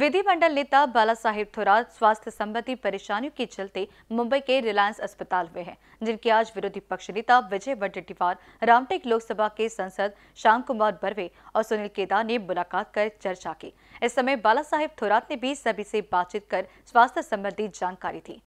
विधिमंडल नेता बाला साहेब थोराट स्वास्थ्य संबंधी परेशानियों के चलते मुंबई के रिलायंस अस्पताल में हैं, जिनकी आज विरोधी पक्ष नेता विजय वडेट्टीवार रामटेक लोकसभा के सांसद श्याम कुमार बर्वे और सुनील केदार ने मुलाकात कर चर्चा की इस समय बाला साहेब थोरात ने भी सभी से बातचीत कर स्वास्थ्य संबंधी जानकारी दी